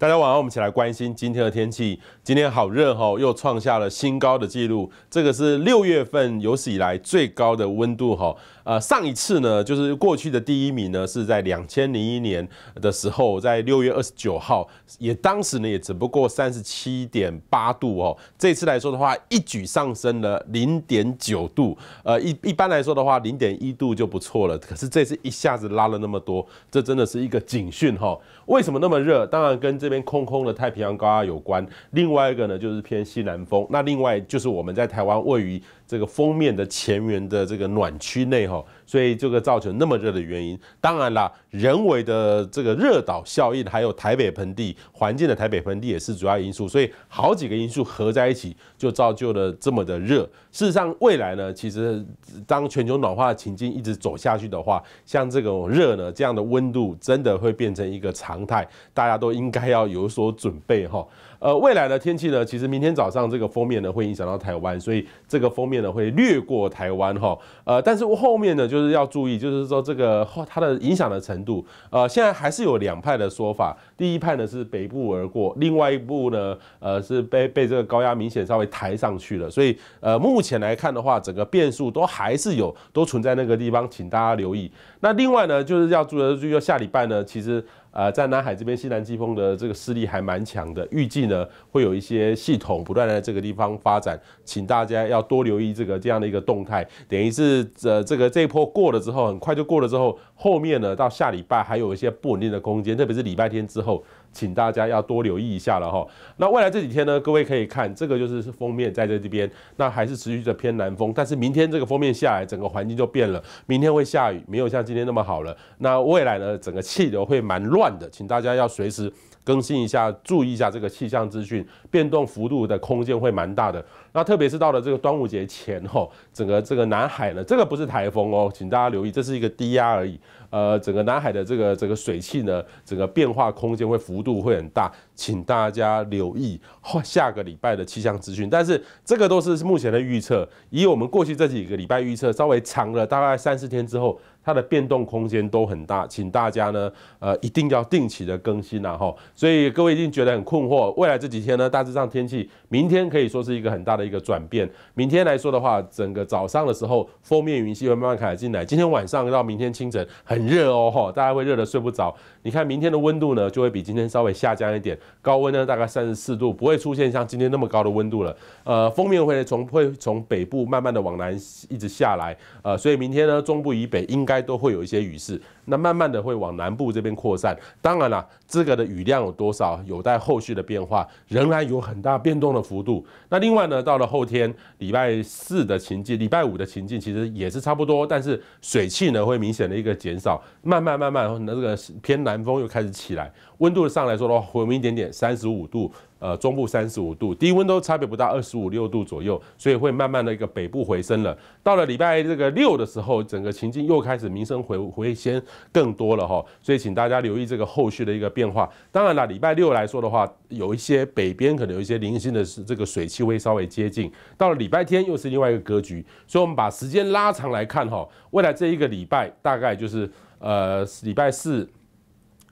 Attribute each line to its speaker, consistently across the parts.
Speaker 1: 大家晚上我们一起来关心今天的天气。今天好热哈，又创下了新高的记录。这个是六月份有史以来最高的温度哈。呃，上一次呢，就是过去的第一名呢，是在两千零一年的时候，在六月二十九号，也当时呢也只不过三十七点八度哦。这次来说的话，一举上升了零点九度。呃，一一般来说的话，零点一度就不错了。可是这次一下子拉了那么多，这真的是一个警讯哈。为什么那么热？当然跟这边空空的太平洋高压有关。另外一个呢，就是偏西南风。那另外就是我们在台湾位于。这个封面的前缘的这个暖区内哈，所以这个造成那么热的原因，当然啦。人为的这个热岛效应，还有台北盆地环境的台北盆地也是主要因素，所以好几个因素合在一起，就造就了这么的热。事实上，未来呢，其实当全球暖化的情境一直走下去的话，像这种热呢，这样的温度真的会变成一个常态，大家都应该要有所准备哈。呃，未来的天气呢，其实明天早上这个封面呢会影响到台湾，所以这个封面呢会略过台湾哈。呃，但是后面呢，就是要注意，就是说这个它的影响的程。度，呃，现在还是有两派的说法。第一派呢是北部而过，另外一部呢，呃，是被被这个高压明显稍微抬上去了。所以，呃，目前来看的话，整个变数都还是有，都存在那个地方，请大家留意。那另外呢，就是要注意，就要下礼拜呢，其实。呃，在南海这边西南季风的这个势力还蛮强的，预计呢会有一些系统不断在这个地方发展，请大家要多留意这个这样的一个动态。等于是，呃，这个这一波过了之后，很快就过了之后，后面呢到下礼拜还有一些不稳定的空间，特别是礼拜天之后。请大家要多留意一下了哈。那未来这几天呢，各位可以看这个就是封面在这这边，那还是持续着偏南风，但是明天这个封面下来，整个环境就变了，明天会下雨，没有像今天那么好了。那未来呢，整个气流会蛮乱的，请大家要随时更新一下，注意一下这个气象资讯，变动幅度的空间会蛮大的。那特别是到了这个端午节前后，整个这个南海呢，这个不是台风哦，请大家留意，这是一个低压而已。呃，整个南海的这个这个水汽呢，整个变化空间会幅度会很大，请大家留意下个礼拜的气象资讯。但是这个都是目前的预测，以我们过去这几个礼拜预测稍微长了大概三四天之后。它的变动空间都很大，请大家呢，呃，一定要定期的更新啦哈。所以各位一定觉得很困惑。未来这几天呢，大致上天气，明天可以说是一个很大的一个转变。明天来说的话，整个早上的时候，封面云系会慢慢开始进来。今天晚上到明天清晨很热哦哈，大家会热得睡不着。你看明天的温度呢，就会比今天稍微下降一点，高温呢大概三十四度，不会出现像今天那么高的温度了。呃，封面会从会从北部慢慢的往南一直下来。呃，所以明天呢，中部以北应。该都会有一些雨势。那慢慢的会往南部这边扩散，当然了，这个的雨量有多少，有待后续的变化，仍然有很大变动的幅度。那另外呢，到了后天礼拜四的情境，礼拜五的情境其实也是差不多，但是水汽呢会明显的一个减少，慢慢慢慢，那这个偏南风又开始起来，温度上来说的话，回温一点点，三十五度，呃，中部三十五度，低温都差别不大，二十五六度左右，所以会慢慢的一个北部回升了。到了礼拜这个六的时候，整个情境又开始民生回回先。更多了哈，所以请大家留意这个后续的一个变化。当然了，礼拜六来说的话，有一些北边可能有一些零星的是这个水汽会稍微接近。到了礼拜天又是另外一个格局，所以我们把时间拉长来看哈，未来这一个礼拜大概就是呃礼拜四。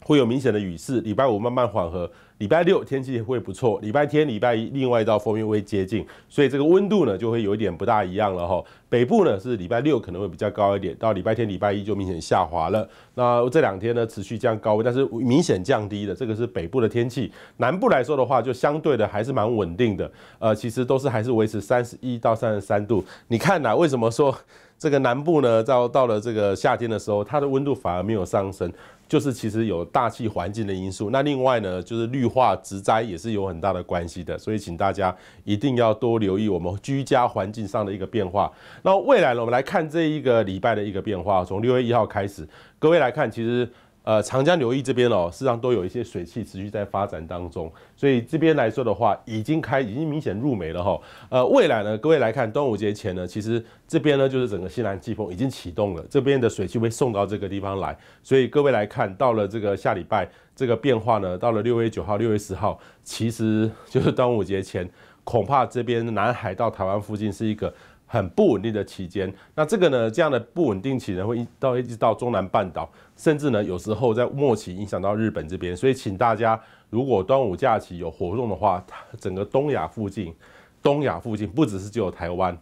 Speaker 1: 会有明显的雨势，礼拜五慢慢缓和，礼拜六天气会不错，礼拜天、礼拜一另外一道风面会接近，所以这个温度呢就会有一点不大一样了哈。北部呢是礼拜六可能会比较高一点，到礼拜天、礼拜一就明显下滑了。那这两天呢持续降高温，但是明显降低的，这个是北部的天气。南部来说的话，就相对的还是蛮稳定的，呃，其实都是还是维持三十一到三十三度。你看呐，为什么说？这个南部呢，到到了这个夏天的时候，它的温度反而没有上升，就是其实有大气环境的因素。那另外呢，就是绿化植栽也是有很大的关系的。所以请大家一定要多留意我们居家环境上的一个变化。那未来呢，我们来看这一个礼拜的一个变化，从六月一号开始，各位来看，其实。呃，长江流域这边哦，事实上都有一些水汽持续在发展当中，所以这边来说的话，已经开，已经明显入梅了哈。呃，未来呢，各位来看，端午节前呢，其实这边呢就是整个西南季风已经启动了，这边的水汽会送到这个地方来，所以各位来看，到了这个下礼拜，这个变化呢，到了六月九号、六月十号，其实就是端午节前，恐怕这边南海到台湾附近是一个。很不稳定的期间，那这个呢？这样的不稳定期呢，会到一直到中南半岛，甚至呢，有时候在末期影响到日本这边。所以，请大家如果端午假期有活动的话，整个东亚附近，东亚附近不只是只有台湾，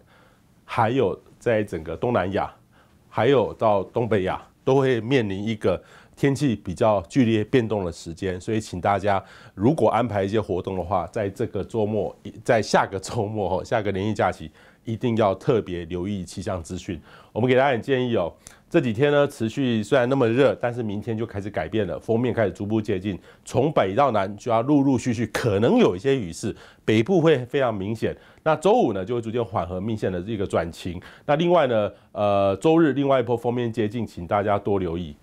Speaker 1: 还有在整个东南亚，还有到东北亚，都会面临一个天气比较剧烈变动的时间。所以，请大家如果安排一些活动的话，在这个周末，在下个周末下个连休假期。一定要特别留意气象资讯。我们给大家点建议哦，这几天呢持续虽然那么热，但是明天就开始改变了，封面开始逐步接近，从北到南就要陆陆续续可能有一些雨势，北部会非常明显。那周五呢就会逐渐缓和，明显的这个转晴。那另外呢，呃，周日另外一波封面接近，请大家多留意。